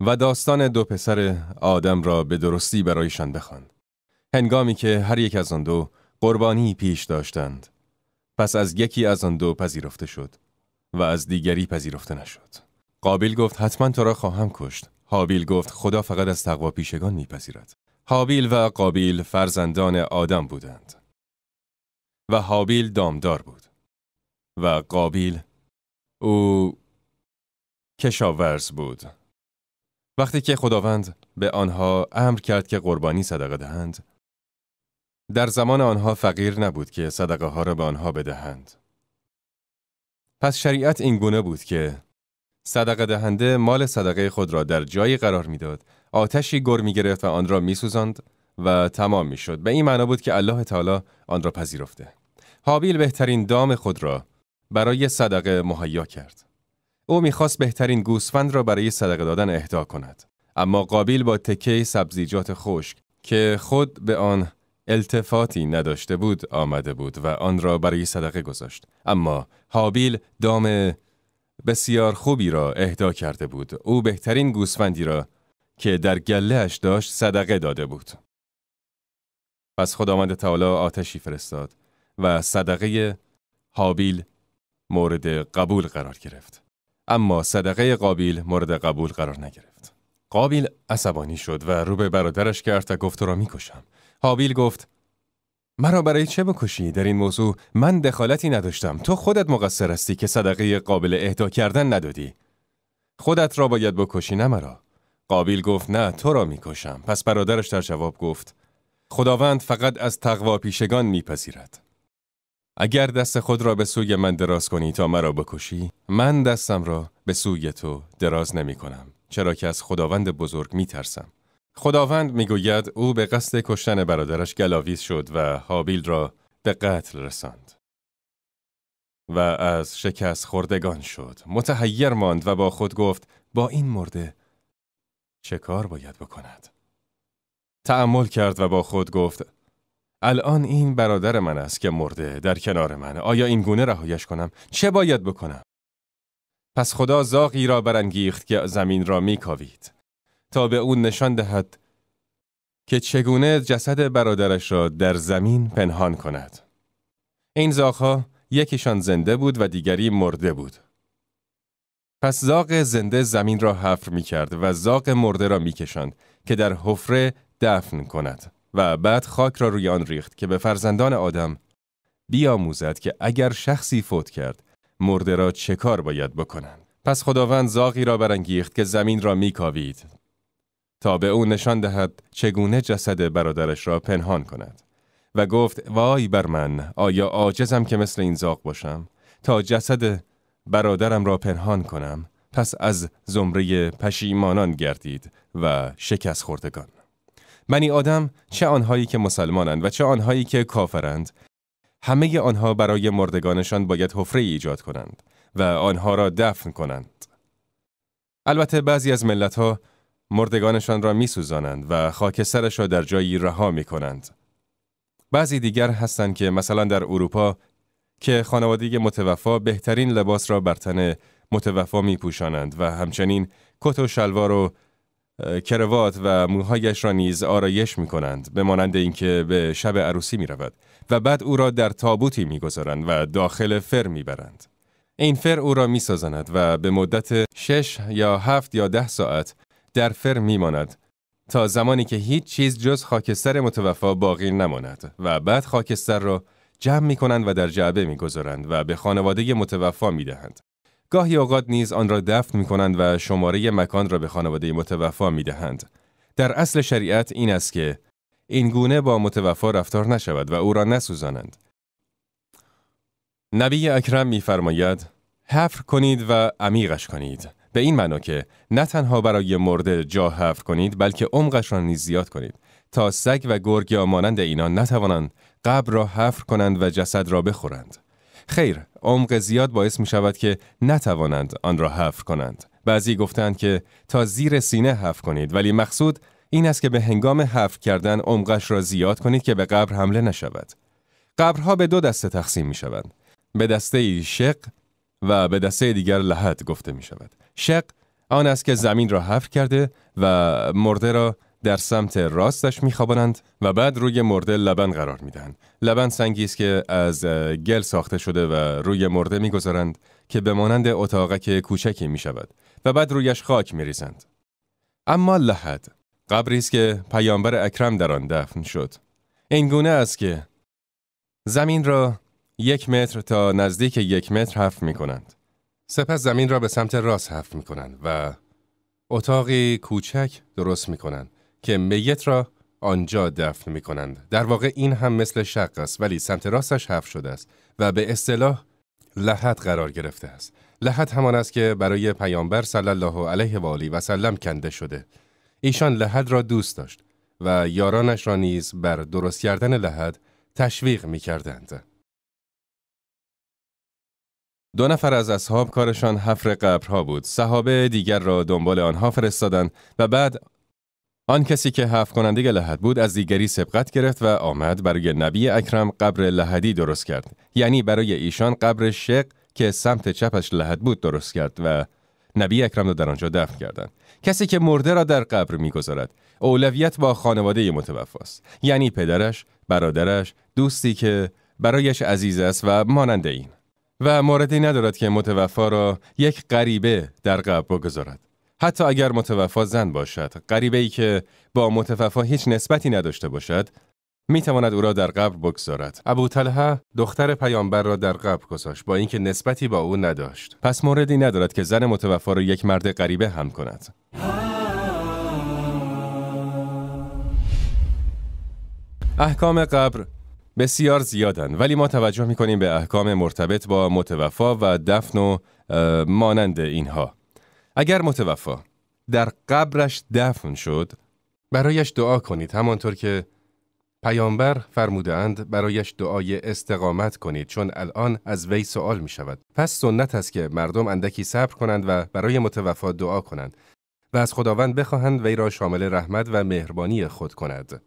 و داستان دو پسر آدم را به درستی برایشان بخوان. هنگامی که هر یک از آن دو قربانی پیش داشتند. پس از یکی از آن دو پذیرفته شد و از دیگری پذیرفته نشد. قابل گفت حتما تو را خواهم کشت. حابیل گفت خدا فقط از تقوا پیشگان میپذیرد. حابیل و قابیل فرزندان آدم بودند. و حابیل دامدار بود. و قابیل او کشاورز بود. وقتی که خداوند به آنها امر کرد که قربانی صدقه دهند در زمان آنها فقیر نبود که صدقه ها را به آنها بدهند پس شریعت این گونه بود که صدقه دهنده مال صدقه خود را در جایی قرار میداد آتشی گر می گرفت و آن را می سوزند و تمام می شد. به این معنا بود که الله تعالی آن را پذیرفته حابیل بهترین دام خود را برای صدقه مهیا کرد او میخواست بهترین گوسفند را برای صدقه دادن اهدا کند. اما قابیل با تکه سبزیجات خشک که خود به آن التفاتی نداشته بود آمده بود و آن را برای صدقه گذاشت. اما حابیل دام بسیار خوبی را اهدا کرده بود. او بهترین گوسفندی را که در گلهش داشت صدقه داده بود. پس خداوند تعالی آتشی فرستاد و صدقه حابیل مورد قبول قرار گرفت. اما صدقه قابیل مورد قبول قرار نگرفت. قابیل عصبانی شد و رو به برادرش کرد و گفت را میکشم. حابیل گفت مرا برای چه بکشی در این موضوع من دخالتی نداشتم تو خودت مقصر هستی که صدقه قابل اهدا کردن ندادی خودت را باید بکشی نه مرا قابیل گفت نه تو را میکشم پس برادرش در جواب گفت خداوند فقط از تقوا پیشگان میپذیرد اگر دست خود را به سوی من دراز کنی تا مرا بکشی من دستم را به سوی تو دراز نمی کنم چرا که از خداوند بزرگ می ترسم خداوند می گوید او به قصد کشتن برادرش گلاویز شد و حابیل را به قتل رساند و از شکست خوردگان شد متحیر ماند و با خود گفت با این مرده چه کار باید بکند؟ تعمل کرد و با خود گفت الان این برادر من است که مرده در کنار من آیا این گونه رهایش کنم چه باید بکنم پس خدا زاغی را برانگیخت که زمین را میکاوید تا به او نشان دهد که چگونه جسد برادرش را در زمین پنهان کند این زاغها یکیشان زنده بود و دیگری مرده بود پس زاغ زنده زمین را حفر می کرد و زاغ مرده را می که در حفره دفن کند. و بعد خاک را روی آن ریخت که به فرزندان آدم بیاموزد که اگر شخصی فوت کرد مرده را چه کار باید بکنند پس خداوند زاغی را برانگیخت که زمین را میکاوید تا به او نشان دهد چگونه جسد برادرش را پنهان کند و گفت وای بر من آیا عاجزم که مثل این زاغ باشم تا جسد برادرم را پنهان کنم پس از زمره پشیمانان گردید و شکست خوردگان منی آدم چه آنهایی که مسلمانند و چه آنهایی که کافرند همه آنها برای مردگانشان باید حفره ایجاد کنند و آنها را دفن کنند البته بعضی از ملت ها مردگانشان را میسوزانند و خاکسترش را در جایی رها می کنند. بعضی دیگر هستند که مثلا در اروپا که خانواده متوفا بهترین لباس را بر تن متوفا می پوشانند و همچنین کت و شلوار و کروات و موهایش را نیز آرایش می کنند به مانند اینکه به شب عروسی می رود و بعد او را در تابوتی می گذارند و داخل فر می برند. این فر او را می سازند و به مدت شش یا هفت یا ده ساعت در فر می تا زمانی که هیچ چیز جز خاکستر متوفا باقی نماند و بعد خاکستر را جمع می کنند و در جعبه می گذارند و به خانواده متوفا می دهند. گاهی اوقات نیز آن را دفن می کنند و شماره مکان را به خانواده متوفا می دهند. در اصل شریعت این است که این گونه با متوفا رفتار نشود و او را نسوزانند. نبی اکرم فرماید، حفر کنید و عمیقش کنید به این معنا که نه تنها برای مرده جا حفر کنید بلکه عمقش را نیز زیاد کنید تا سگ و گرگ یا مانند اینان نتوانند قبر را حفر کنند و جسد را بخورند خیر، عمق زیاد باعث می شود که نتوانند آن را حفر کنند. بعضی گفتند که تا زیر سینه حفر کنید ولی مقصود این است که به هنگام حفر کردن عمقش را زیاد کنید که به قبر حمله نشود. قبرها به دو دسته تقسیم می شوند. به دسته شق و به دسته دیگر لحد گفته می شود. شق آن است که زمین را حفر کرده و مرده را در سمت راستش میخوابانند و بعد روی مرده لبن قرار میدهند. لبن سنگی است که از گل ساخته شده و روی مرده میگذارند که به مانند که کوچکی میشود و بعد رویش خاک میریزند. اما لحد قبری است که پیامبر اکرم در آن دفن شد. اینگونه است که زمین را یک متر تا نزدیک یک متر هفت می کنند. سپس زمین را به سمت راست هفت می کنند و اتاقی کوچک درست می کنند که میت را آنجا دفن می کنند. در واقع این هم مثل شق است ولی سمت راستش حف شده است و به اصطلاح لحد قرار گرفته است. لحد همان است که برای پیامبر صلی الله علیه و آله و سلم کنده شده. ایشان لحد را دوست داشت و یارانش را نیز بر درست کردن لحد تشویق می کردند. دو نفر از اصحاب کارشان حفر قبرها بود. صحابه دیگر را دنبال آنها فرستادند و بعد آن کسی که حف کننده لحد بود از دیگری سبقت گرفت و آمد برای نبی اکرم قبر لحدی درست کرد یعنی برای ایشان قبر شق که سمت چپش لحد بود درست کرد و نبی اکرم را در آنجا دفن کردند کسی که مرده را در قبر میگذارد اولویت با خانواده متوفاست. یعنی پدرش برادرش دوستی که برایش عزیز است و مانند این و موردی ندارد که متوفا را یک غریبه در قبر بگذارد حتی اگر متوفا زن باشد غریبه ای که با متوفا هیچ نسبتی نداشته باشد می تواند او را در قبر بگذارد ابو طلحه دختر پیامبر را در قبر گذاشت با اینکه نسبتی با او نداشت پس موردی ندارد که زن متوفا را یک مرد غریبه هم کند احکام قبر بسیار زیادند ولی ما توجه می کنیم به احکام مرتبط با متوفا و دفن و مانند اینها اگر متوفا در قبرش دفن شد برایش دعا کنید همانطور که پیامبر فرمودند برایش دعای استقامت کنید چون الان از وی سوال می شود. پس سنت است که مردم اندکی صبر کنند و برای متوفا دعا کنند و از خداوند بخواهند وی را شامل رحمت و مهربانی خود کند.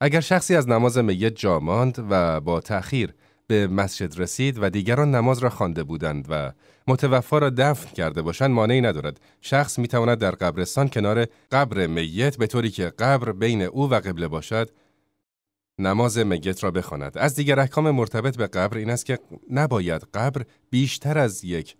اگر شخصی از نماز میت جا ماند و با تأخیر به مسجد رسید و دیگران نماز را خوانده بودند و متوفا را دفن کرده باشند مانعی ندارد شخص می تواند در قبرستان کنار قبر میت به طوری که قبر بین او و قبله باشد نماز میت را بخواند از دیگر احکام مرتبط به قبر این است که نباید قبر بیشتر از یک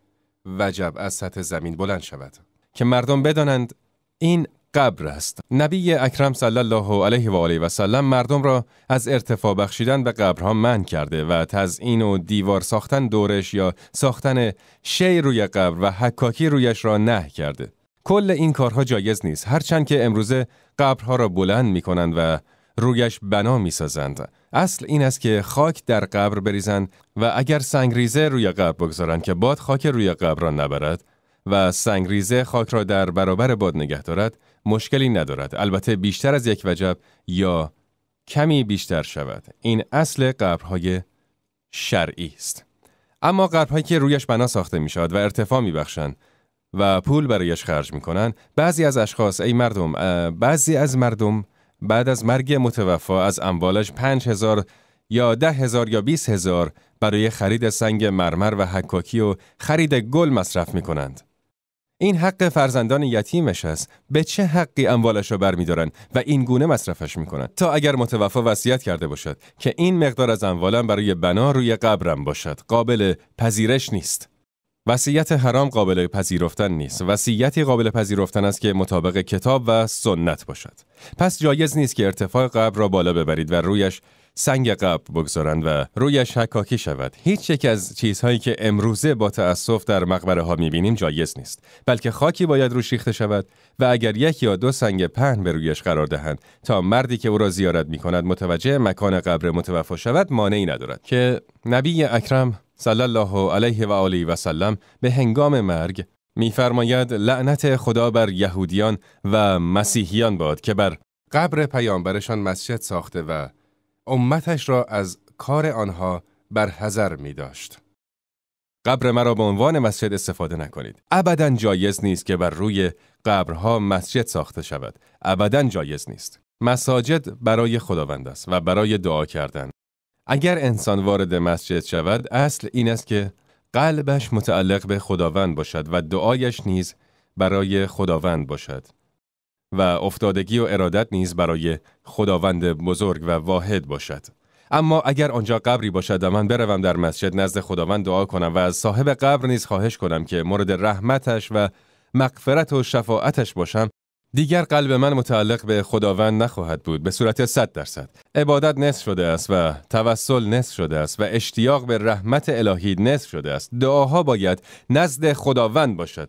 وجب از سطح زمین بلند شود که مردم بدانند این قبر است نبی اکرم صلی الله علیه و آله و سلم مردم را از ارتفاع بخشیدن به قبرها من کرده و تزئین و دیوار ساختن دورش یا ساختن شی روی قبر و حکاکی رویش را نه کرده کل این کارها جایز نیست هرچند که امروزه قبرها را بلند می کنند و رویش بنا می سازند. اصل این است که خاک در قبر بریزند و اگر سنگریزه روی قبر بگذارند که باد خاک روی قبر را نبرد و سنگریزه خاک را در برابر باد نگه دارد مشکلی ندارد البته بیشتر از یک وجب یا کمی بیشتر شود این اصل قبرهای شرعی است اما قبرهایی که رویش بنا ساخته می و ارتفاع می بخشند و پول برایش خرج می کنند بعضی از اشخاص ای مردم بعضی از مردم بعد از مرگ متوفا از اموالش پنج هزار یا ده هزار یا بیس هزار برای خرید سنگ مرمر و حکاکی و خرید گل مصرف می کنند. این حق فرزندان یتیمش است به چه حقی اموالش را برمیدارن و این گونه مصرفش میکنن تا اگر متوفا وصیت کرده باشد که این مقدار از اموالم برای بنا روی قبرم باشد قابل پذیرش نیست وصیت حرام قابل پذیرفتن نیست وصیتی قابل پذیرفتن است که مطابق کتاب و سنت باشد پس جایز نیست که ارتفاع قبر را بالا ببرید و رویش سنگ قبر بگذارند و رویش حکاکی شود هیچ یک از چیزهایی که امروزه با تأسف در مقبره ها میبینیم جایز نیست بلکه خاکی باید روش ریخته شود و اگر یک یا دو سنگ پهن به رویش قرار دهند تا مردی که او را زیارت میکند متوجه مکان قبر متوفا شود مانعی ندارد که نبی اکرم صلی الله علیه و آله و سلم به هنگام مرگ میفرماید لعنت خدا بر یهودیان و مسیحیان باد که بر قبر پیامبرشان مسجد ساخته و امتش را از کار آنها برحذر می داشت. قبر مرا به عنوان مسجد استفاده نکنید. ابدا جایز نیست که بر روی قبرها مسجد ساخته شود. ابدا جایز نیست. مساجد برای خداوند است و برای دعا کردن. اگر انسان وارد مسجد شود، اصل این است که قلبش متعلق به خداوند باشد و دعایش نیز برای خداوند باشد. و افتادگی و ارادت نیز برای خداوند بزرگ و واحد باشد اما اگر آنجا قبری باشد و من بروم در مسجد نزد خداوند دعا کنم و از صاحب قبر نیز خواهش کنم که مورد رحمتش و مغفرت و شفاعتش باشم دیگر قلب من متعلق به خداوند نخواهد بود به صورت 100 درصد عبادت نصف شده است و توسل نصف شده است و اشتیاق به رحمت الهی نصف شده است دعاها باید نزد خداوند باشد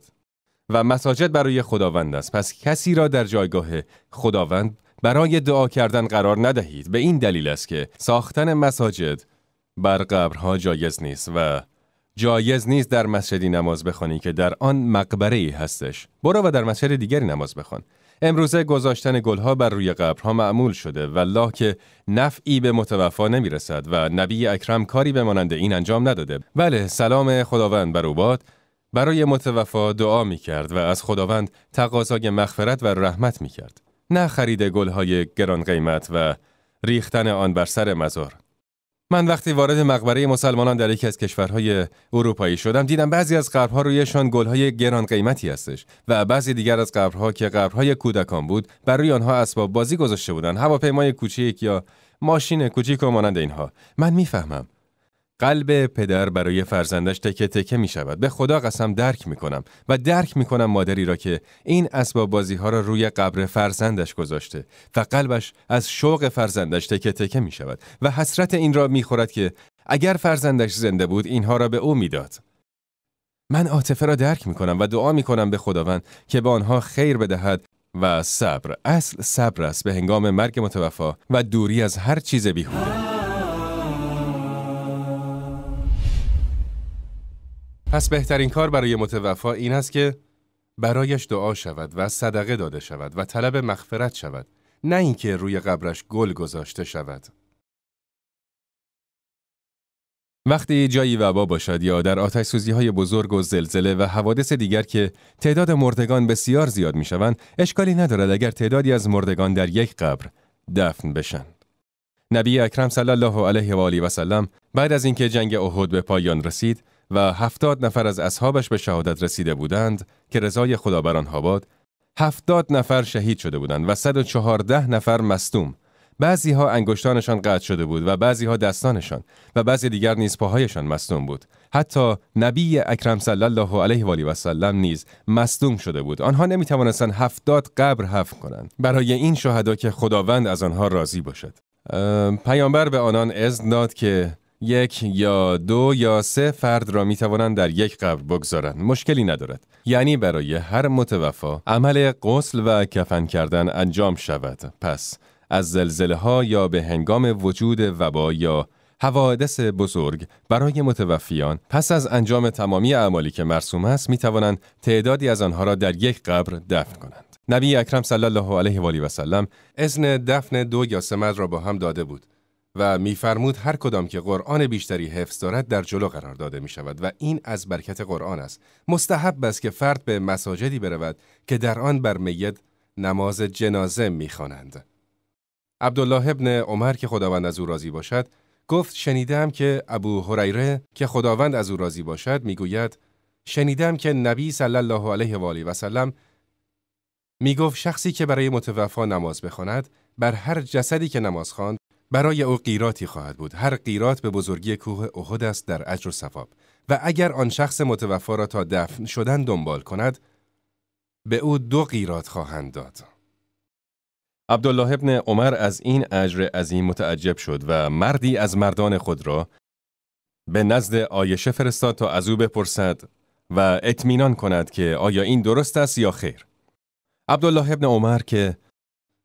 و مساجد برای خداوند است پس کسی را در جایگاه خداوند برای دعا کردن قرار ندهید به این دلیل است که ساختن مساجد بر قبرها جایز نیست و جایز نیست در مسجدی نماز بخوانی که در آن مقبره ای هستش برو و در مسجد دیگری نماز بخوان امروزه گذاشتن گلها بر روی قبرها معمول شده الله که نفعی به متوفا رسد. و نبی اکرم کاری به مانند این انجام نداده بله سلام خداوند بر او باد برای متوفا دعا می کرد و از خداوند تقاضای مغفرت و رحمت می کرد. نه خرید گلهای گران قیمت و ریختن آن بر سر مزار. من وقتی وارد مقبره مسلمانان در یکی از کشورهای اروپایی شدم دیدم بعضی از قبرها رویشان گلهای گران قیمتی هستش و بعضی دیگر از قبرها که قبرهای کودکان بود بر روی آنها اسباب بازی گذاشته بودند هواپیمای کوچیک یا ماشین کوچیک و مانند اینها من میفهمم قلب پدر برای فرزندش تکه تکه می شود. به خدا قسم درک می کنم و درک می کنم مادری را که این اسباب بازی ها را روی قبر فرزندش گذاشته و قلبش از شوق فرزندش تکه تکه می شود و حسرت این را می خورد که اگر فرزندش زنده بود اینها را به او میداد. من عاطفه را درک می کنم و دعا می کنم به خداوند که به آنها خیر بدهد و صبر اصل صبر است به هنگام مرگ متوفا و دوری از هر چیز بیهوده. پس بهترین کار برای متوفا این است که برایش دعا شود و صدقه داده شود و طلب مغفرت شود نه اینکه روی قبرش گل گذاشته شود وقتی جایی وبا باشد یا در آتش سوزی های بزرگ و زلزله و حوادث دیگر که تعداد مردگان بسیار زیاد می شوند اشکالی ندارد اگر تعدادی از مردگان در یک قبر دفن بشن نبی اکرم صلی الله علیه و آله و سلم بعد از اینکه جنگ احد به پایان رسید و هفتاد نفر از اصحابش به شهادت رسیده بودند که رضای خدا بر آنها باد هفتاد نفر شهید شده بودند و 114 نفر مستوم بعضی ها انگشتانشان قطع شده بود و بعضی ها دستانشان و بعضی دیگر نیز پاهایشان مصدوم بود حتی نبی اکرم صلی الله علیه و آله و سلم نیز مصدوم شده بود آنها نمی توانستند هفتاد قبر حفر کنند برای این شهدا که خداوند از آنها راضی باشد پیامبر به آنان اذن داد که یک یا دو یا سه فرد را می توانند در یک قبر بگذارند مشکلی ندارد یعنی برای هر متوفا عمل غسل و کفن کردن انجام شود پس از زلزله ها یا به هنگام وجود وبا یا حوادث بزرگ برای متوفیان پس از انجام تمامی اعمالی که مرسوم است می توانند تعدادی از آنها را در یک قبر دفن کنند نبی اکرم صلی الله علیه و آله و سلم اذن دفن دو یا سه مرد را با هم داده بود و میفرمود هر کدام که قرآن بیشتری حفظ دارد در جلو قرار داده می شود و این از برکت قرآن است مستحب است که فرد به مساجدی برود که در آن بر میت نماز جنازه خوانند عبدالله ابن عمر که خداوند از او راضی باشد گفت شنیدم که ابو هریره که خداوند از او راضی باشد میگوید شنیدم که نبی صلی الله علیه و آله و سلم گفت شخصی که برای متوفا نماز بخواند بر هر جسدی که نماز خواند برای او قیراتی خواهد بود هر قیرات به بزرگی کوه احد است در اجر و ثواب و اگر آن شخص متوفا را تا دفن شدن دنبال کند به او دو قیرات خواهند داد عبدالله ابن عمر از این اجر عظیم متعجب شد و مردی از مردان خود را به نزد آیشه فرستاد تا از او بپرسد و اطمینان کند که آیا این درست است یا خیر عبدالله ابن عمر که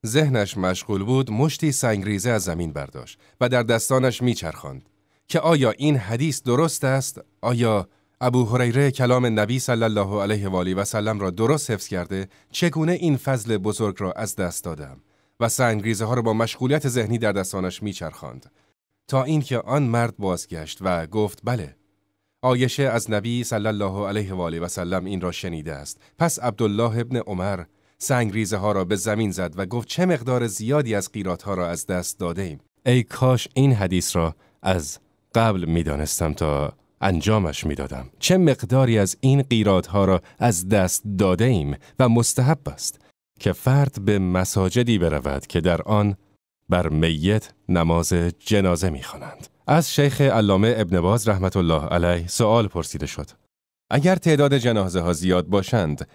ذهنش مشغول بود مشتی سنگریزه از زمین برداشت و در دستانش میچرخاند که آیا این حدیث درست است آیا ابو هریره کلام نبی صلی الله علیه و آله و سلم را درست حفظ کرده چگونه این فضل بزرگ را از دست دادم و سنگریزه ها را با مشغولیت ذهنی در دستانش میچرخاند تا اینکه آن مرد بازگشت و گفت بله آیشه از نبی صلی الله علیه و آله و سلم این را شنیده است پس عبدالله ابن عمر سنگریزه ها را به زمین زد و گفت چه مقدار زیادی از قیرات ها را از دست داده ایم. ای کاش این حدیث را از قبل می دانستم تا انجامش می دادم. چه مقداری از این قیرات ها را از دست داده ایم و مستحب است که فرد به مساجدی برود که در آن بر میت نماز جنازه می از شیخ علامه ابن باز رحمت الله علیه سوال پرسیده شد. اگر تعداد جنازه ها زیاد باشند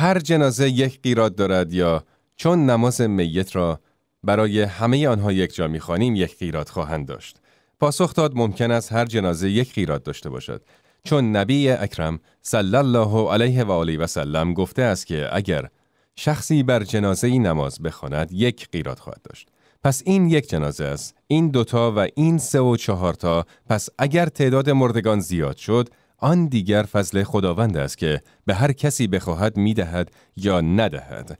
هر جنازه یک قیرات دارد یا چون نماز میت را برای همه آنها یک جا میخوانیم یک قیرات خواهند داشت. پاسخ داد ممکن است هر جنازه یک قیرات داشته باشد. چون نبی اکرم صلی الله علیه و آله و سلم گفته است که اگر شخصی بر جنازه ای نماز بخواند یک قیرات خواهد داشت. پس این یک جنازه است، این دوتا و این سه و چهارتا پس اگر تعداد مردگان زیاد شد، آن دیگر فضل خداوند است که به هر کسی بخواهد میدهد یا ندهد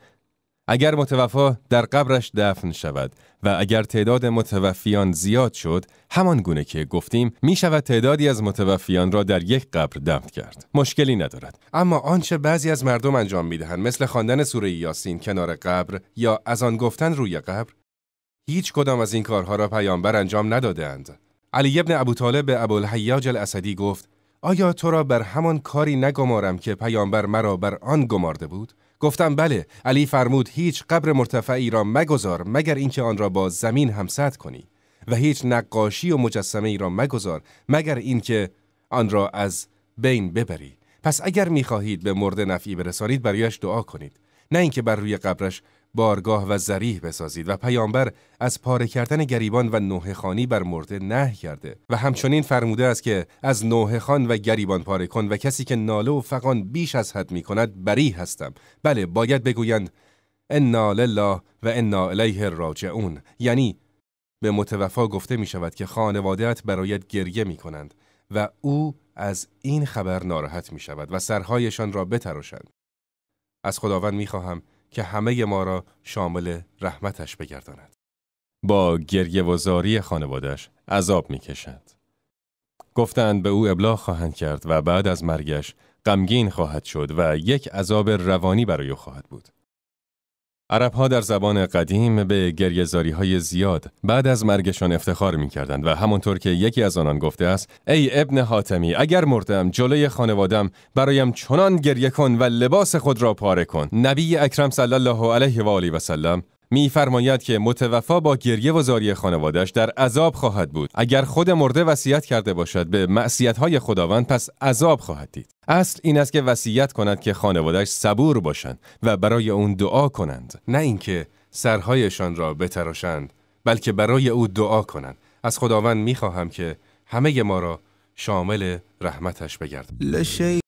اگر متوفا در قبرش دفن شود و اگر تعداد متوفیان زیاد شد همان گونه که گفتیم می شود تعدادی از متوفیان را در یک قبر دفن کرد مشکلی ندارد اما آنچه بعضی از مردم انجام می دهند مثل خواندن سوره یاسین کنار قبر یا از آن گفتن روی قبر هیچ کدام از این کارها را پیامبر انجام ندادند علی ابن ابو به ابوالحیاج الاسدی گفت آیا تو را بر همان کاری نگمارم که پیامبر مرا بر آن گمارده بود؟ گفتم بله علی فرمود هیچ قبر مرتفعی را مگذار مگر اینکه آن را با زمین سد کنی و هیچ نقاشی و مجسمه ای را مگذار مگر اینکه آن را از بین ببری پس اگر میخواهید به مرد نفعی برسانید برایش دعا کنید نه اینکه بر روی قبرش بارگاه و زریح بسازید و پیامبر از پاره کردن گریبان و نوه خانی بر مرده نه کرده و همچنین فرموده است که از نوه خان و گریبان پاره کن و کسی که ناله و فقان بیش از حد می کند بری هستم بله باید بگویند انا لله و انا الیه راجعون یعنی به متوفا گفته می شود که خانوادهت برایت گریه می کنند و او از این خبر ناراحت می شود و سرهایشان را بتراشند از خداوند می خواهم که همه ما را شامل رحمتش بگرداند. با گریه و زاری خانوادش عذاب می کشند گفتند به او ابلاغ خواهند کرد و بعد از مرگش غمگین خواهد شد و یک عذاب روانی برای او خواهد بود. عرب ها در زبان قدیم به گریزاری های زیاد بعد از مرگشان افتخار می کردند و همانطور که یکی از آنان گفته است ای ابن حاتمی اگر مردم جلوی خانوادم برایم چنان گریه کن و لباس خود را پاره کن نبی اکرم صلی الله علیه و آله و سلم میفرماید که متوفا با گریه و زاری خانوادش در عذاب خواهد بود اگر خود مرده وصیت کرده باشد به معصیت خداوند پس عذاب خواهد دید اصل این است که وصیت کند که خانوادش صبور باشند و برای اون دعا کنند نه اینکه سرهایشان را بتراشند بلکه برای او دعا کنند از خداوند میخواهم که همه ما را شامل رحمتش بگردد